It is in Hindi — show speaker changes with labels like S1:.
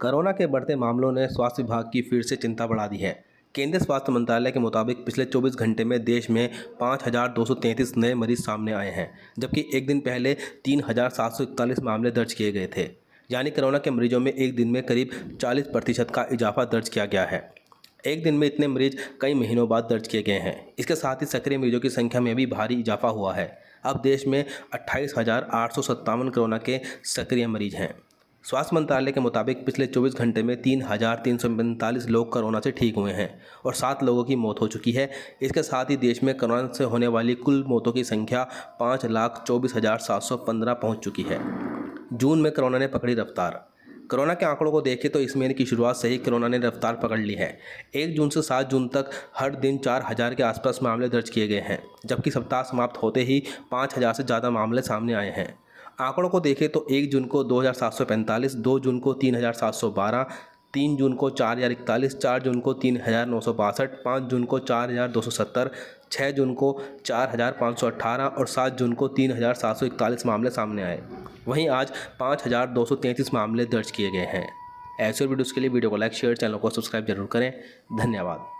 S1: कोरोना के बढ़ते मामलों ने स्वास्थ्य विभाग की फिर से चिंता बढ़ा दी है केंद्रीय स्वास्थ्य मंत्रालय के मुताबिक पिछले 24 घंटे में देश में 5,233 नए मरीज सामने आए हैं जबकि एक दिन पहले 3,741 मामले दर्ज किए गए थे यानी कोरोना के मरीजों में एक दिन में करीब 40 प्रतिशत का इजाफा दर्ज किया गया है एक दिन में इतने मरीज कई महीनों बाद दर्ज किए गए हैं इसके साथ ही सक्रिय मरीजों की संख्या में भी भारी इजाफा हुआ है अब देश में अट्ठाईस करोना के सक्रिय मरीज हैं स्वास्थ्य मंत्रालय के मुताबिक पिछले 24 घंटे में तीन हजार तीन सौ पैंतालीस लोग कोरोना से ठीक हुए हैं और सात लोगों की मौत हो चुकी है इसके साथ ही देश में कोरोना से होने वाली कुल मौतों की संख्या पाँच लाख चौबीस हजार सात सौ पंद्रह पहुँच चुकी है जून में कोरोना ने पकड़ी रफ्तार कोरोना के आंकड़ों को देखें तो इस महीने की शुरुआत से ही कोरोना ने रफ्तार पकड़ ली है एक जून से सात जून तक हर दिन चार हज़ार के आसपास मामले दर्ज किए गए हैं जबकि सप्ताह समाप्त होते ही पाँच हज़ार से ज़्यादा मामले सामने आए हैं आंकड़ों को देखें तो एक जून को दो हज़ार सात सौ पैंतालीस दो जून को तीन हज़ार सात सौ बारह तीन जून को चार हज़ार इकतालीस चार जून को तीन हज़ार नौ सौ बासठ पाँच जून को चार हज़ार दो सौ सत्तर छः जून को चार हज़ार पाँच सौ अट्ठारह और सात जून को तीन हज़ार सात सौ इकतालीस मामले सामने आए वहीं आज पाँच हज़ार दो सौ तैंतीस मामले दर्ज किए गए हैं ऐसे वीडियोज़ के लिए वीडियो को लाइक शेयर चैनल को सब्सक्राइब जरूर करें धन्यवाद